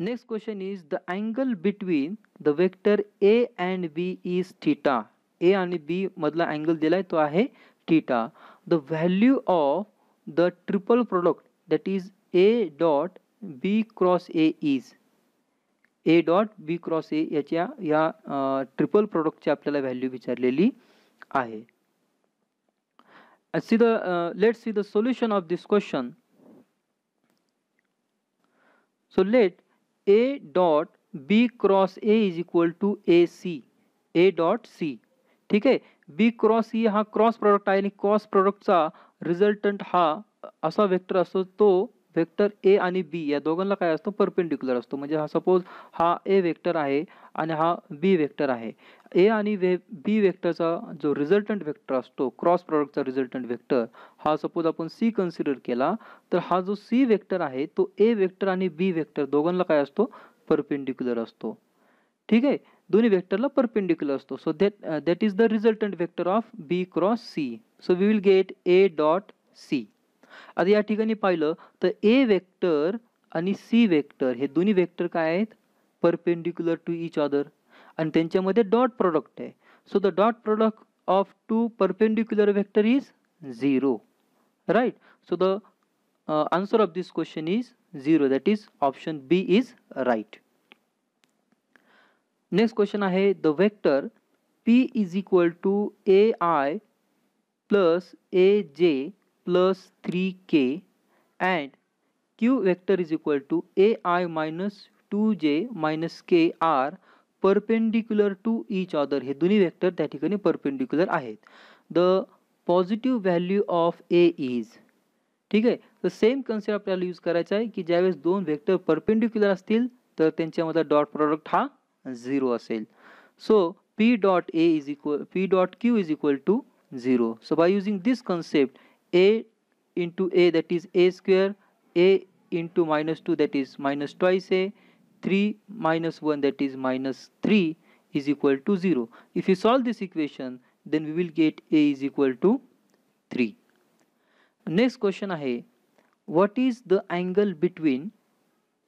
Next question is the angle between the vector A and B is theta. A आणि B मधला angle दिलाय तो आहे theta. The value of the triple product that is A dot B cross A is. A dot B cross A याच्या या triple प्रोडक्टची आपल्याला value विचारलेली आहे. See the uh, let's see the solution of this question. So let a dot b cross a is equal to a c a dot c ठीक है b cross e हा cross product है cross प्रोडक्टचा resultant हा असा vector तो vector A आणि B या दोघांना काय असतो परपेंडिक्युलर असतो हा सपोज हा ए व्हेक्टर है आणि हा बी व्हेक्टर है ए आणि वे बी व्हेक्टरचा जो रिझल्टंट व्हेक्टर आतो क्रॉस प्रोडक्ट का रिझल्टंट व्हेक्टर हा सपोज अपन सी कन्सिडर के हा जो सी वेक्टर है तो ए वेक्टर आणि बी व्हेक्टर दोघांना काय असतो परपेंडिक्युलर ठीक है दोनों व्हेक्टरला परपेंडिक्युलर असतो so that that is the resultant vector of b cross c so we will get a dot c आता या ठिकाणी पाहिलं तर ए वेक्टर आणि सी वेक्टर हे दोन्ही वेक्टर काय आहेत परपेंडिक्युलर टू इच अदर आणि त्यांच्यामध्ये डॉट प्रोडक्ट आहे so the dot product of two perpendicular vector is zero right so the answer of this question is zero that is option b is right next question आहे the vector p is equal to a i plus a j plus 3k and q vector is equal to ai minus 2j minus are perpendicular to each other हे दोन्ही vector त्या ठिकाणी perpendicular आहेत the positive value of a is ठीक आहे तर same concept आपल्याला use करायचा आहे की ज्यावेळेस दोन व्हेक्टर परपेंडिक्युलर असतील तर त्यांच्यामधला डॉट प्रॉडक्ट हा झिरो असेल so p dot a is equal p dot q is equal to zero so by using this concept a into a that is a square a into minus 2 that is minus twice a 3 minus 1 that is minus 3 is equal to 0 if you solve this equation then we will get a is equal to 3 next question है what is the angle between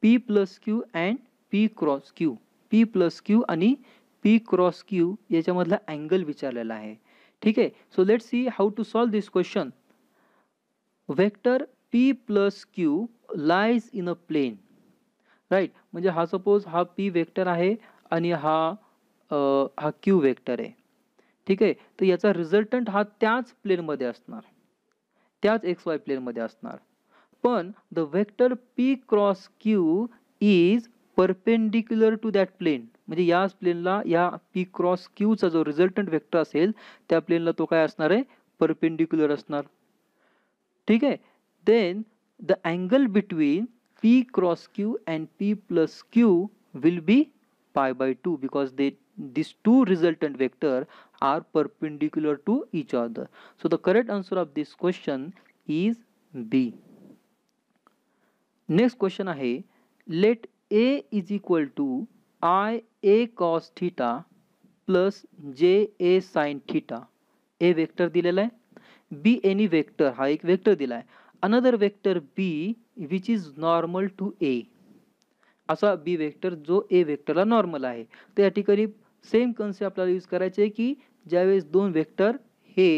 p plus q and p cross q p plus q आणि p cross q याच्यामधला angle विचारलेला आहे ठीक आहे so let see how to solve this question vector p plus q lies in a plane right म्हणजे हा suppose हा P vector आहे आणि हा हा क्यू वेक्टर आहे ठीक आहे तर याचा रिझल्टंट हा त्याच प्लेनमध्ये असणार त्याच एक्स वाय प्लेनमध्ये असणार पण the vector p cross q is perpendicular to that plane म्हणजे याच प्लेनला या पी क्रॉस क्यूचा जो रिझल्टंट वेक्टर असेल त्या प्लेनला तो काय असणार आहे परपेंडिक्युलर असणार ठीक है then the angle between p cross q and p plus q will be pi by two because they this two resultant vector are perpendicular to each other so the correct answer of this question is b next question है let a is equal to i a cos theta plus j a sine theta a vector दिलेला है be any vector हा एक vector दिला आहे another vector b which is normal to a असा b vector जो ए वेक्टरला normal आहे तर या ठिकाणी सेम कन्सेप्ट आपल्याला यूज करायचे आहे की ज्यावेळेस दोन वेक्टर हे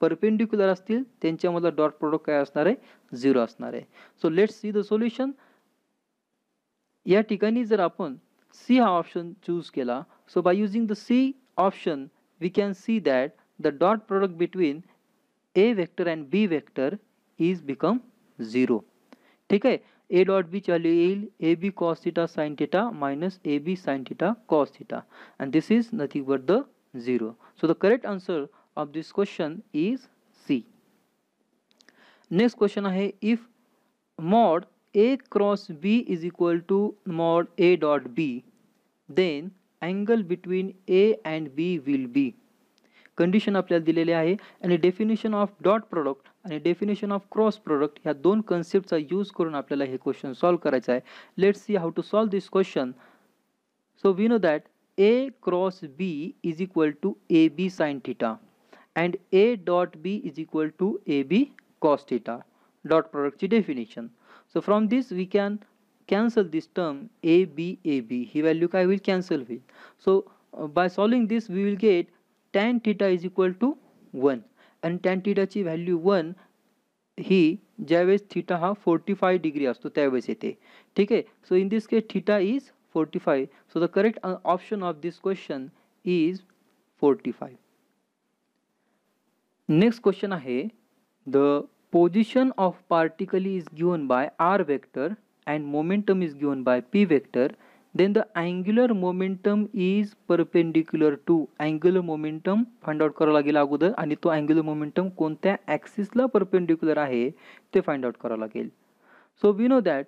परपेंडिक्युलर असतील त्यांच्यामधला डॉट प्रोडक्ट काय असणार आहे झिरो असणार आहे so let's see the solution या ठिकाणी जर आपण सी हा ऑप्शन चूज केला so by using the c option we can see that the dot product between a vector and b vector is become zero ठीक है ए डॉट बी चली a b cos theta sine theta minus a b sine theta cos theta and this is nothing but the zero so the correct answer of this question is c next question है if mod a cross b is equal to mod a dot b then angle between a and b will be condition आपल्याला दिलेले आहे आणि definition of dot product आणि definition of cross product ह्या दोन कन्सेप्टचा use करून आपल्याला हे क्वेश्चन सॉल्व करायचं आहे let see how to solve this question so we know that a cross b is equal to a b sine theta and a dot b is equal to a b cos theta dot प्रोडक्टची definition so from this we can cancel this term a b a b ही value काय will cancel होईल so by solving this we will get tan theta is equal to 1 आणि tan ची value one ही ज्यास theta हा forty five degree असतो त्यावेळेस येते ठीक आहे so in this case theta is forty five so the correct option of this question is forty five next question है the position of particle is given by r vector and momentum is given by p vector then the angular momentum is perpendicular to angular momentum find out करावं लागेल अगोदर आणि तो angular momentum कोणत्या ॲक्सिसला perpendicular आहे ते find out करावं लागेल so we know that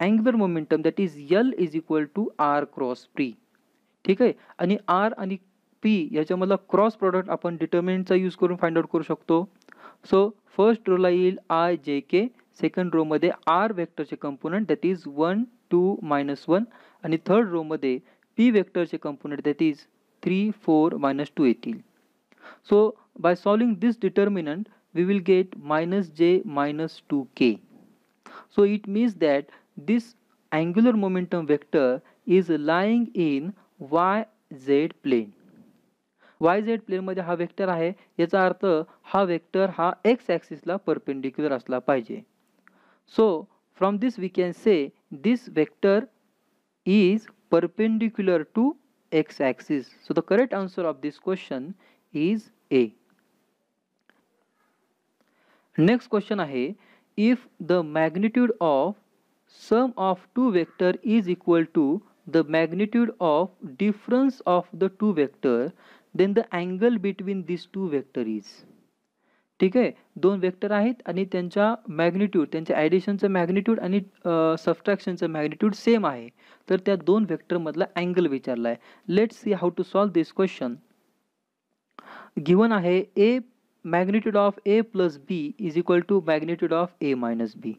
angular momentum that is l is equal to r cross p ठीक आहे आणि आर आणि पी याच्यामधला क्रॉस प्रॉडक्ट आपण डिटर्मिनंटचा यूज करून फाइंड आउट करू शकतो सो फर्स्ट रोला येईल आय जे के सेकंड रोमध्ये आर व्हेक्टरचे component that is one two minus one आणि थर्ड रोमध्ये पी वेक्टरचे component that is three four minus two येतील so by solving this determinant will get minus j minus two k so it means that this angular momentum vector is lying in y z plane y Z प्लेनमध्ये हा vector आहे याचा अर्थ हा vector हा x ॲक्सिसला perpendicular असला पाहिजे so from this we can say this vector is perpendicular to x axis. So the correct answer of this question is A. Next question आहे if the magnitude of sum of two vector is equal to the magnitude of difference of the two vector then the angle between these two vector is ठीक आहे दोन vector आहेत आणि त्यांच्या magnitude त्यांच्या ॲडिशनचं magnitude आणि सबस्ट्रॅक्शनचं magnitude same आहे तर त्या दोन वेक्टरमधला अँगल विचारला आहे let see how to solve this question given आहे a magnitude of a plus b is equal to magnitude of a minus b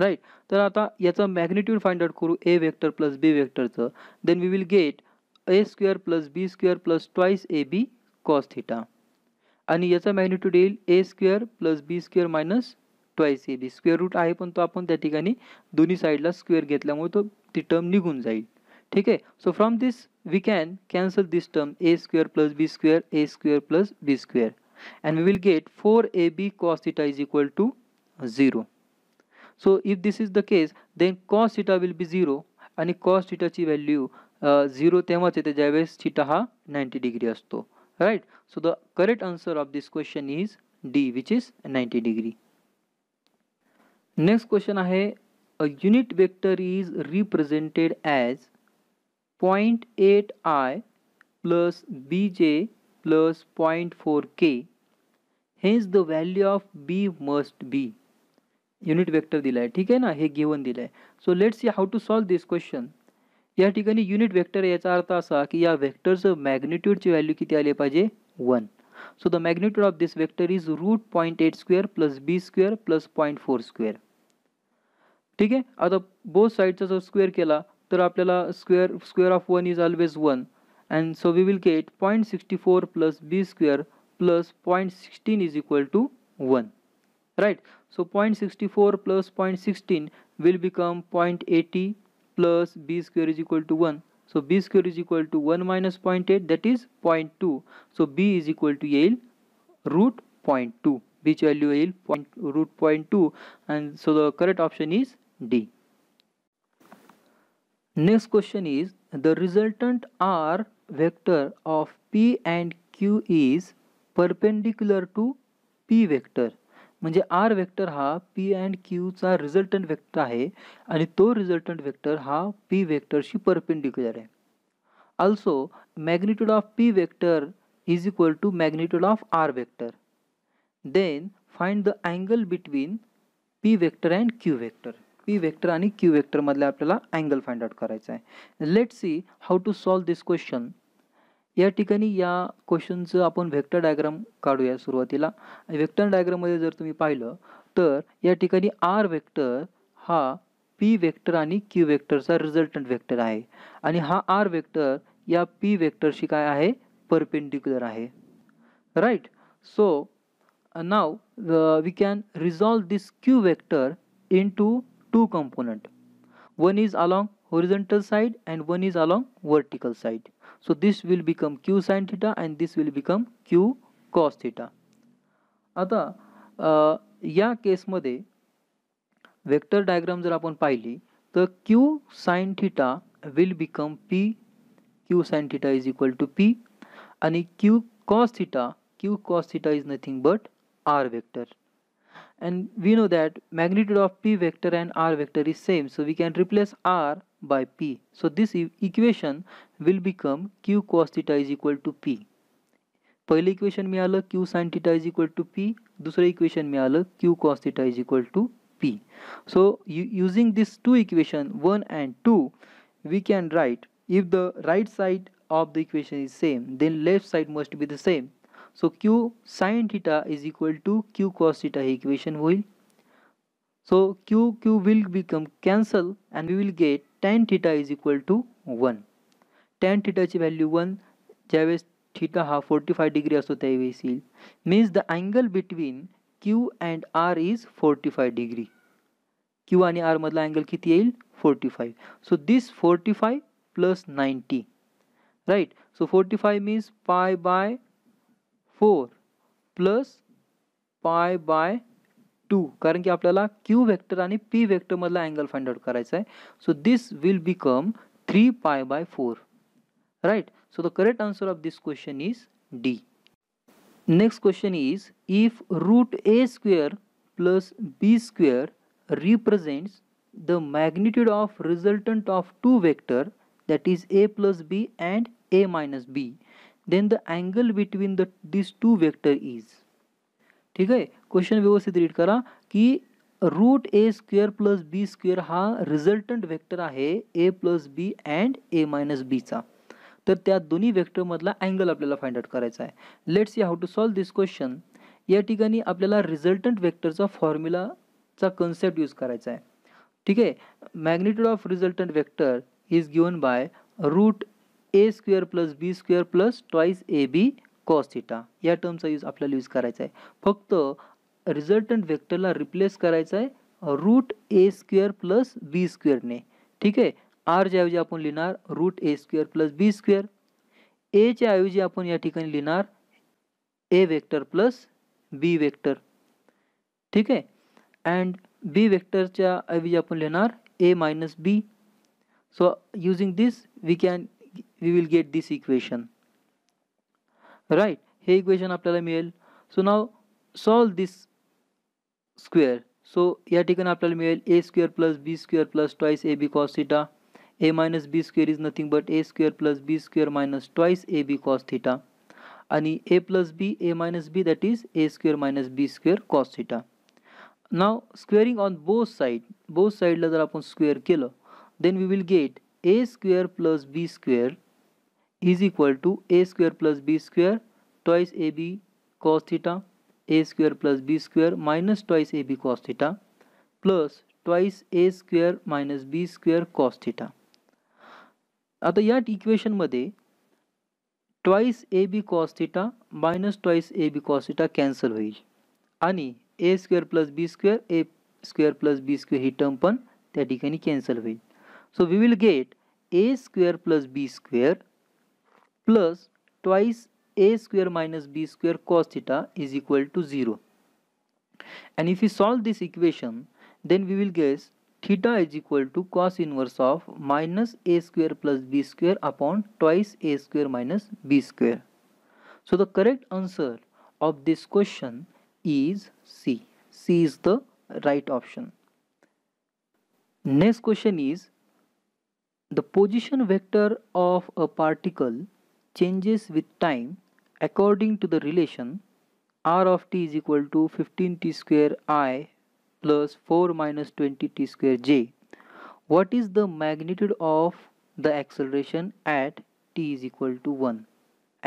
right तर आता याचा मॅग्निट्यूड फाइंड आउट करू ए वेक्टर प्लस बी वेक्टरचं then we will get a square plus b square plus twice a b cos theta आणि याचा magnitude येईल a square plus b square minus twice a b square root आहे पण तो आपण त्या ठिकाणी दोन्ही साईडला स्क्वेअर घेतल्यामुळे तो ती टर्म निघून जाईल ठीक आहे so from this we can cancel this term a square plus b square a square plus b square and we will get four a b cos theta is equal to zero so if this is the case then cos theta will be zero आणि cos इटाची value zero तेव्हाच येते ज्यावेळेस theta हा ninety degree असतो right so the correct answer of this question is d which is 90 degree next question hai a unit vector is represented as 0.8i plus bj plus 0.4k hence the value of b must be unit vector दिला है ठीक है ना हे given दिलं आहे so let's see how to solve this question या unit vector vector याचा अर्थ असा की या व्हेक्टरचं मॅग्निट्यूडची व्हॅल्यू किती आली पाहिजे one so the magnitude of this vector is root point eight square plus b square plus point four square ठीक है आता बोथ साइड जर स्क्वेअर केला तर आपल्याला square square of one is always one and so we will get point sixty four plus b square plus point sixteen is equal to one right so point sixty four plus point sixteen will become point eighty plus b square is equal to 1 so b square is equal to 1 minus 0.8 that is 0.2 so b is equal to yield root 0.2 which value yield point, root 0.2 and so the correct option is d next question is the resultant r vector of p and q is perpendicular to p vector मजे r vector हा p and क्यूचा resultant vector आहे आणि तो resultant vector हा p व्हेक्टरशी perpendicular है also magnitude of p vector is equal to magnitude of r vector then find the angle between p vector and q vector p vector आणि q व्हेक्टरमधल्या आपल्याला angle find out करायचा let see how to solve this question या ठिकाणी या क्वेश्चनचं आपण vector diagram काढूया सुरुवातीला व्हेक्टर डायग्राममध्ये जर तुम्ही पाहिलं तर या ठिकाणी आर व्हेक्टर हा पी व्हेक्टर आणि क्यू व्हेक्टरचा रिझल्टंट व्हेक्टर आहे आणि हा आर व्हेक्टर या पी व्हेक्टरशी काय आहे परपेंडिक्युलर आहे right so now we can resolve this q vector in to two component one is along horizontal side and one is along vertical side So this will become q sin theta and this will become q cos theta. Ata ya case madhe vector diagram jar apan pahili the q sin theta will become p q sin theta is equal to p and q cos theta q cos theta is nothing but r vector and we know that magnitude of p vector and r vector is same so we can replace r by P. So this equation will become Q cos theta is equal to P. पहले equation में आला Q sin theta is equal to P. दूसरे equation में आला Q cos theta is equal to P. So using this two equation one and two, we can write if the right side of the equation is same, then left side must be the same. So Q sin theta is equal to Q cos theta equation will so q q will become cancel and we will get tan theta is equal to 1. tan theta ची value 1 ज्यावेस theta हा 45 degree असो त्या वेळेस येईल means the angle between q and r is 45 degree q आणि r मधला angle किती येईल 45 so this 45 plus 90 right so 45 means pi by 4 plus pi by two कारण की आप क्यू व्हेक्टर आ पी व्हेक्टरमधला एंगल फाइंड आउट कराए so this will become three pi by four right so the correct answer of this question is d next question is if root a square plus b square represents the magnitude of resultant of two vector that is a plus b and a minus b then the angle between the this two vector is ठीक है question व्यवस्थित read करा की root a square plus b square हा resultant vector आहे a plus b and a minus बीचा तर त्या दोन्ही व्हेक्टरमधला अँगल आपल्याला फाइंड आउट करायचा आहे let's see how to solve this question या ठिकाणी आपल्याला रिझल्टंट व्हेक्टरचा फॉर्म्युलाचा कन्सेप्ट यूज करायचा आहे ठीक आहे magnitude of resultant vector is given by root a square plus b square plus twice a b cos या टर्मचा यूज आपल्याला यूज करायचा आहे फक्त रिजल्टंट व्हेक्टरला रिप्लेस करायचा आहे root a square plus b ने ठीक आहे आरच्या ऐवजी आपण लिहिणार root a square plus b square एच्या ऐवजी आपण या ठिकाणी लिहिणार a vector plus b vector ठीक आहे अँड बी वेक्टरच्या ऐवजी आपण लिहिणार a minus b so using this we can we will get this equation right हे इक्वेशन आपल्याला मिळेल so now solve this square so यठिका अपने मिले a square plus b square plus twice a b cos theta a minus b square is nothing but a square plus b square minus twice a b cos theta a plus b a minus b that is a square minus b square cos theta now squaring on both side both साइडला जर आप square केलं then we will get a square plus b square is equal to a square plus b square twice a b cos theta a square plus b square minus twice a b cos theta plus twice a square minus b square cos theta आता या मधे twice a b cos theta minus twice a b cos theta cancel होईल आणि plus b square a square plus b square ही term पण cancel हो so we will get a square plus b square plus twice a square minus b square cos theta is equal to 0. And if we solve this equation, then we will get theta is equal to cos inverse of minus a square plus b square upon twice a square minus b square. So the correct answer of this question is C. C is the right option. Next question is the position vector of a particle changes with time According to the relation, r of t is equal to 15t square i plus 4 minus 20t square j. What is the magnitude of the acceleration at t is equal to 1?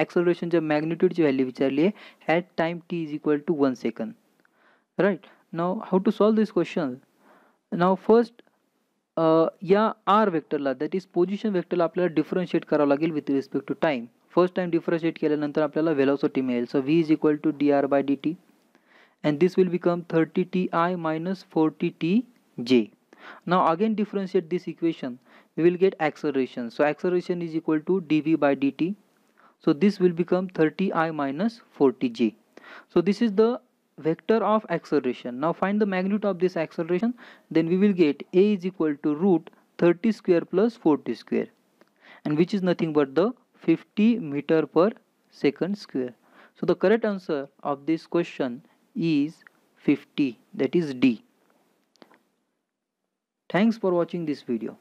Acceleration जब magnitude की value which है at time t is equal to 1 second. Right. Now how to solve this question? Now first uh, या r vector that that is position vector आपल्याला differentiate करावं लागेल with respect to time. First time differentiate, केल्यानंतर आपल्याला velocity मिळेल so v is equal to d r by d t and this will become thirty t i minus forty t j now again we will get acceleration. So acceleration is equal to dv by dt. So this will become 30i minus 40j. So this is the vector of acceleration. Now find the magnitude of this acceleration. Then we will get a is equal to root 30 square plus 40 square. And which is nothing but the 50 meter per second square. So the correct answer of this question is 50 that is D. Thanks for watching this video.